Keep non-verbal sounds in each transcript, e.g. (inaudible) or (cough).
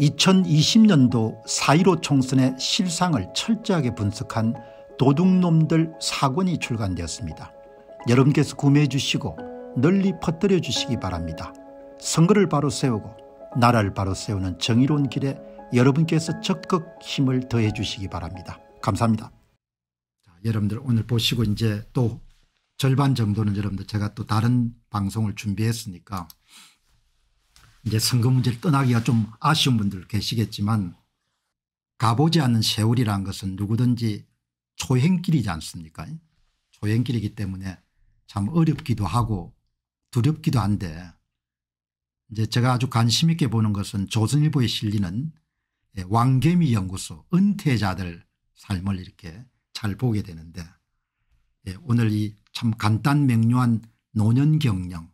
2020년도 4.15 총선의 실상을 철저하게 분석한 도둑놈들 사권이 출간되었습니다. 여러분께서 구매해 주시고 널리 퍼뜨려 주시기 바랍니다. 선거를 바로 세우고 나라를 바로 세우는 정의로운 길에 여러분께서 적극 힘을 더해 주시기 바랍니다. 감사합니다. 자, 여러분들 오늘 보시고 이제 또 절반 정도는 여러분들 제가 또 다른 방송을 준비했으니까 이제 선거 문제를 떠나기가 좀 아쉬운 분들 계시겠지만 가보지 않은 세월이라는 것은 누구든지 초행길이지 않습니까 초행길이기 때문에 참 어렵기도 하고 두렵기도 한데 이제 제가 아주 관심 있게 보는 것은 조선일보에 실리는 예, 왕개미 연구소 은퇴자들 삶을 이렇게 잘 보게 되는데 예, 오늘 이 참 간단 명료한 노년 경영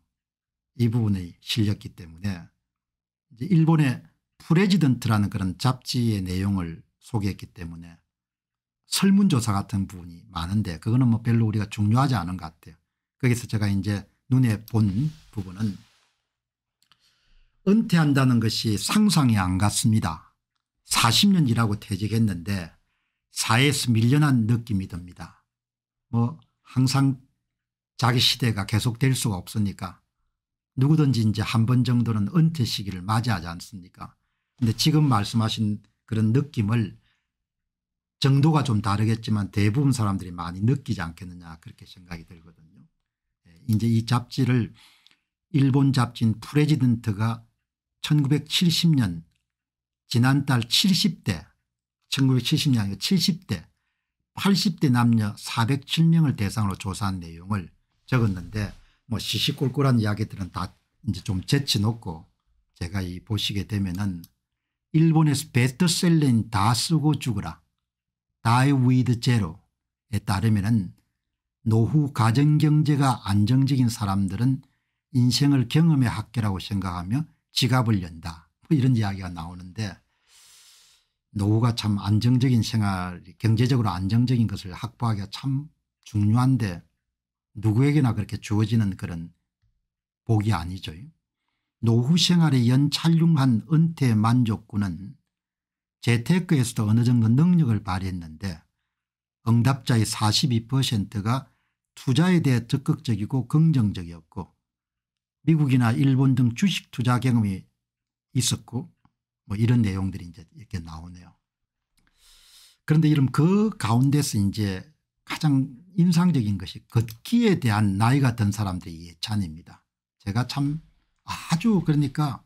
이 부분이 실렸기 때문에 이제 일본의 프레지던트라는 그런 잡지의 내용을 소개했기 때문에 설문조사 같은 부분이 많은데 그거는 뭐 별로 우리가 중요하지 않은 것 같아요. 거기서 제가 이제 눈에 본 부분은 은퇴한다는 것이 상상이 안 갔습니다. 40년 일하고 퇴직했는데 사회에서 밀려난 느낌이 듭니다. 뭐 항상 자기 시대가 계속될 수가 없으니까 누구든지 이제 한 번 정도는 은퇴 시기를 맞이하지 않습니까 근데 지금 말씀하신 그런 느낌을 정도가 좀 다르겠지만 대부분 사람들이 많이 느끼지 않겠느냐 그렇게 생각이 들거든요. 예, 이제 이 잡지를 일본 잡지인 프레지던트가 1970년 지난달 70대 1 9 7 0년 아니고 70대 80대 남녀 407명을 대상으로 조사한 내용을 적었는데 뭐 시시콜콜한 이야기들은 다 이제 좀제치놓고 제가 이 보시게 되면은 일본에서 베스트셀러다 쓰고 죽으라 Die with Zero에 따르면은 노후 가정경제가 안정적인 사람들은 인생을 경험의 학계라고 생각하며 지갑을 연다 뭐 이런 이야기가 나오는데 노후가 참 안정적인 생활 경제적으로 안정적인 것을 확보하기가 참 중요한데 누구에게나 그렇게 주어지는 그런 복이 아니죠. 노후 생활의 연찰륭한 은퇴 만족구는 재테크에서도 어느 정도 능력을 발휘했는데 응답자의 42%가 투자에 대해 적극적이고 긍정적이었고 미국이나 일본 등 주식 투자 경험이 있었고 뭐 이런 내용들이 이제 이렇게 나오네요. 그런데 이런 그 가운데서 이제 가장 인상적인 것이 걷기에 대한 나이가 든 사람들의 예찬입니다. 제가 참 아주 그러니까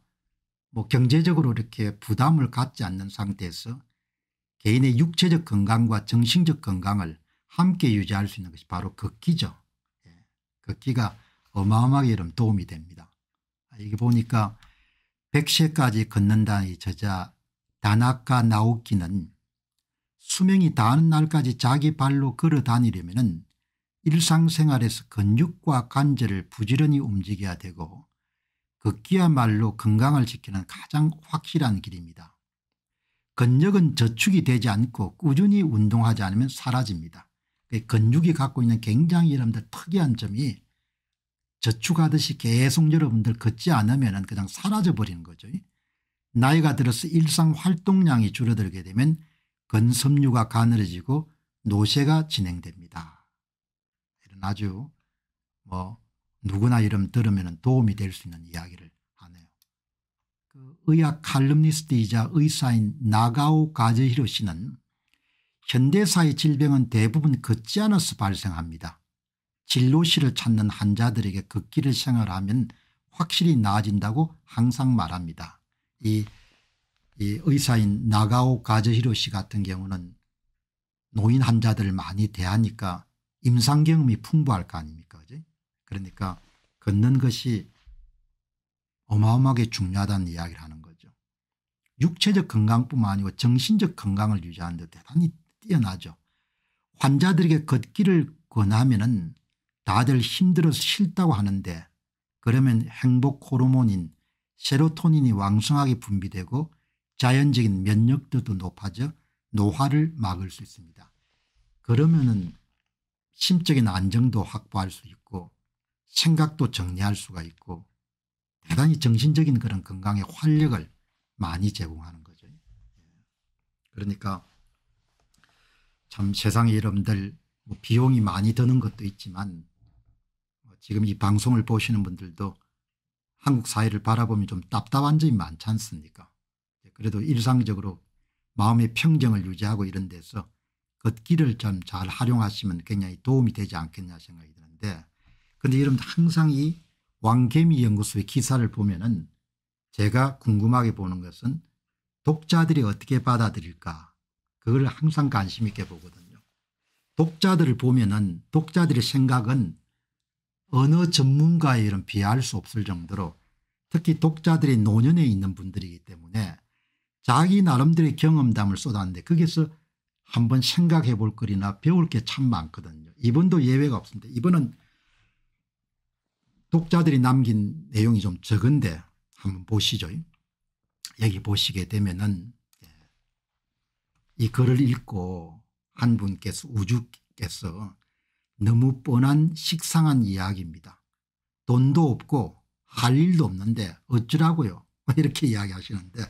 뭐 경제적으로 이렇게 부담을 갖지 않는 상태에서 개인의 육체적 건강과 정신적 건강을 함께 유지할 수 있는 것이 바로 걷기죠. 예. 걷기가 어마어마하게 이런 도움이 됩니다. 아, 이게 보니까 100세까지 걷는다는 저자 다나카 나오키는 수명이 다하 날까지 자기 발로 걸어 다니려면 일상생활에서 근육과 관절을 부지런히 움직여야 되고 걷기야말로 건강을 지키는 가장 확실한 길입니다. 근력은 저축이 되지 않고 꾸준히 운동하지 않으면 사라집니다. 근육이 갖고 있는 굉장히 여러분들 특이한 점이 저축하듯이 계속 여러분들 걷지 않으면 그냥 사라져버리는 거죠. 나이가 들어서 일상 활동량이 줄어들게 되면 건섬유가 가늘어지고 노쇠가 진행됩니다. 이런 아주 뭐 누구나 이름 들으면 도움이 될 수 있는 이야기를 하네요. 그 의학 칼럼니스트이자 의사인 나가오 가즈히로 씨는 현대사의 질병은 대부분 걷지 않아서 발생합니다. 진로실을 찾는 환자들에게 걷기를 생활하면 확실히 나아진다고 항상 말합니다. 이이 의사인 나가오 가즈히로 씨 같은 경우는 노인 환자들을 많이 대하니까 임상 경험이 풍부할 거 아닙니까 그지? 그러니까 걷는 것이 어마어마하게 중요하다는 이야기를 하는 거죠. 육체적 건강뿐만 아니고 정신적 건강을 유지하는 데 대단히 뛰어나죠. 환자들에게 걷기를 권하면 은 다들 힘들어서 싫다고 하는데 그러면 행복 호르몬인 세로토닌이 왕성하게 분비되고 자연적인 면역도도 높아져 노화를 막을 수 있습니다. 그러면은 심적인 안정도 확보할 수 있고 생각도 정리할 수가 있고 대단히 정신적인 그런 건강에 활력을 많이 제공하는 거죠. 그러니까 참 세상에 여러분들 뭐 비용이 많이 드는 것도 있지만 뭐 지금 이 방송을 보시는 분들도 한국 사회를 바라보면 좀 답답한 점이 많지 않습니까 그래도 일상적으로 마음의 평정을 유지하고 이런 데서 걷기를 참잘 활용하시면 굉장히 도움이 되지 않겠냐 생각이 드는데 그런데 여러분 항상 이 왕개미 연구소의 기사를 보면은 제가 궁금하게 보는 것은 독자들이 어떻게 받아들일까 그걸 항상 관심 있게 보거든요. 독자들을 보면은 독자들의 생각은 어느 전문가에 이런 비할 수 없을 정도로 특히 독자들이 노년에 있는 분들이기 때문에 자기 나름대로의 경험담을 쏟았는데 거기서 한번 생각해 볼 거리나 배울 게 참 많거든요. 이번도 예외가 없습니다. 이번은 독자들이 남긴 내용이 좀 적은데 한번 보시죠. 여기 보시게 되면은 예, 이 글을 읽고 한 분께서 우주께서 너무 뻔한 식상한 이야기입니다. 돈도 없고 할 일도 없는데 어쩌라고요 (laughs) 이렇게 이야기하시는데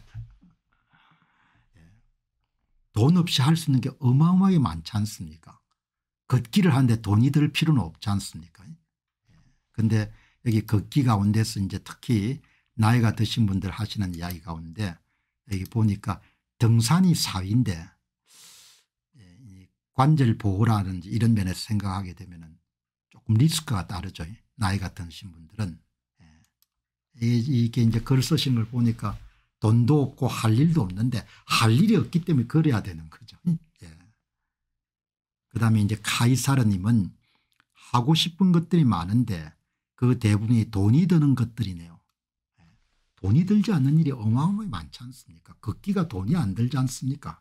돈 없이 할 수 있는 게 어마어마하게 많지 않습니까 걷기를 하는데 돈이 들 필요는 없지 않습니까 그런데 예. 여기 걷기 가운데서 이제 특히 나이가 드신 분들 하시는 이야기 가운데 여기 보니까 등산이 사위인데 예, 관절 보호라든지 이런 면에서 생각하게 되면 조금 리스크가 따르죠. 나이가 드신 분들은. 예. 이게 이제 글 쓰신 걸 보니까 돈도 없고 할 일도 없는데 할 일이 없기 때문에 그래야 되는 거죠. 음. 예. 그 다음에 이제 카이사르님은 하고 싶은 것들이 많은데 그 대부분이 돈이 드는 것들이네요. 예. 돈이 들지 않는 일이 어마어마히 많지 않습니까? 걷기가 돈이 안 들지 않습니까?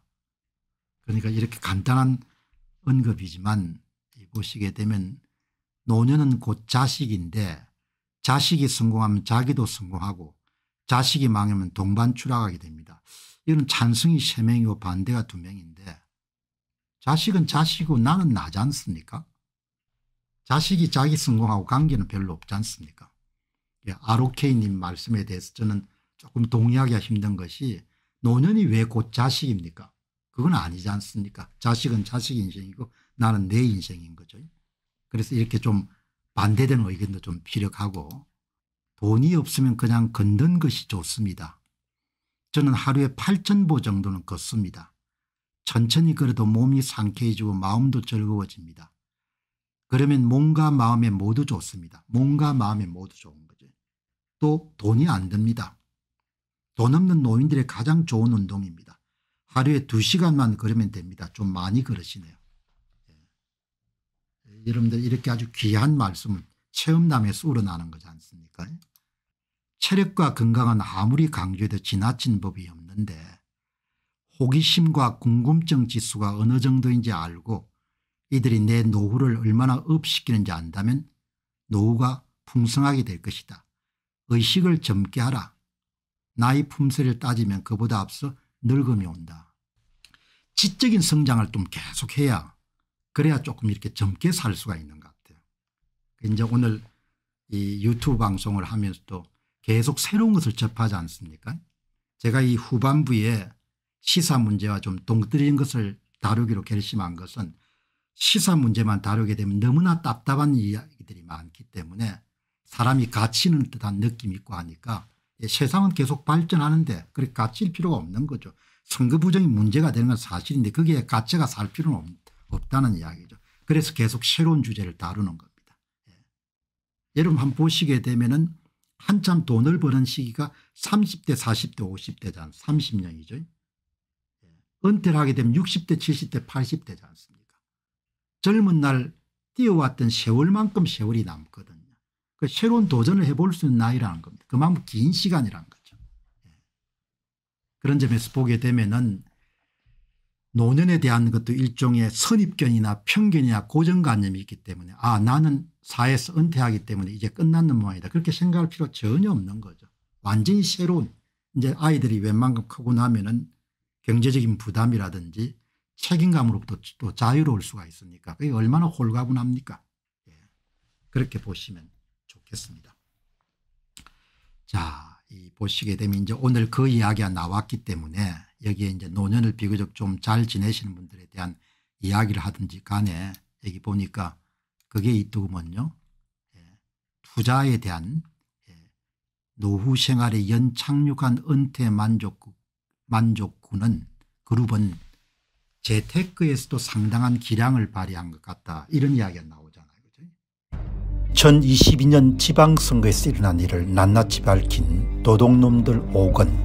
그러니까 이렇게 간단한 언급이지만 보시게 되면 노년은 곧 자식인데 자식이 성공하면 자기도 성공하고 자식이 망하면 동반 추락하게 됩니다. 이건 찬성이 3명이고 반대가 2명인데 자식은 자식이고 나는 나지 않습니까? 자식이 자기 성공하고 관계는 별로 없지 않습니까? 예, 아로케이님 말씀에 대해서 저는 조금 동의하기가 힘든 것이 노년이 왜 곧 자식입니까? 그건 아니지 않습니까? 자식은 자식 인생이고 나는 내 인생인 거죠. 그래서 이렇게 좀 반대되는 의견도 좀 피력하고 돈이 없으면 그냥 걷는 것이 좋습니다. 저는 하루에 8천보 정도는 걷습니다. 천천히 걸어도 몸이 상쾌해지고 마음도 즐거워집니다. 그러면 몸과 마음에 모두 좋습니다. 몸과 마음에 모두 좋은 거죠. 또 돈이 안 듭니다. 돈 없는 노인들의 가장 좋은 운동입니다. 하루에 2시간만 걸으면 됩니다. 좀 많이 걸으시네요. 예. 예 여러분들 이렇게 아주 귀한 말씀을 체험담에서 우러나는 거지 않습니까 체력과 건강은 아무리 강조해도 지나친 법이 없는데 호기심과 궁금증 지수가 어느 정도인지 알고 이들이 내 노후를 얼마나 업시키는지 안다면 노후가 풍성하게 될 것이다. 의식을 젊게 하라. 나이 품새를 따지면 그보다 앞서 늙음이 온다. 지적인 성장을 좀 계속해야 그래야 조금 이렇게 젊게 살 수가 있는 것 이제 오늘 이 유튜브 방송을 하면서도 계속 새로운 것을 접하지 않습니까 제가 이 후반부에 시사 문제와 좀 동떨어진 것을 다루기로 결심한 것은 시사 문제만 다루게 되면 너무나 답답한 이야기들이 많기 때문에 사람이 갇히는 듯한 느낌이 있고 하니까 예, 세상은 계속 발전하는데 그렇게 갇힐 필요가 없는 거죠. 선거 부정이 문제가 되는 건 사실인데 거기에 가짜가 살 필요는 없, 다는 이야기죠. 그래서 계속 새로운 주제를 다루는 것. 여러분 한번 보시게 되면은 한참 돈을 버는 시기가 30대 40대 50대잖 30년이죠. 예. 은퇴를 하게 되면 60대 70대 80대지 않습니까 젊은 날 뛰어왔던 세월만큼 세월이 남거든요. 그 새로운 도전을 해볼 수 있는 나이라는 겁니다. 그만큼 긴 시간이라는 거죠. 예. 그런 점에서 보게 되면 은 노년에 대한 것도 일종의 선입견이나 편견이나 고정관념이 있기 때문에 아 나는 사회에서 은퇴하기 때문에 이제 끝났는 모양이다. 그렇게 생각할 필요 전혀 없는 거죠. 완전히 새로운 이제 아이들이 웬만큼 크고 나면 은 경제적인 부담이라든지 책임감으로부터 또 자유로울 수가 있으니까 그게 얼마나 홀가분합니까 예. 그렇게 보시면 좋겠습니다. 자, 이 보시게 되면 이제 오늘 그 이야기가 나왔기 때문에 여기에 이제 노년을 비교적 좀 잘 지내시는 분들에 대한 이야기를 하든지 간에 여기 보니까 그게 있더구먼요. 예, 투자에 대한 예, 노후 생활에 연착륙한 은퇴 만족구, 만족구는 그룹은 재테크에서도 상당한 기량을 발휘한 것 같다. 이런 이야기가 나오잖아요. 그죠? 2022년 지방선거에서 일어난 일을 낱낱이 밝힌 도둑놈들 5건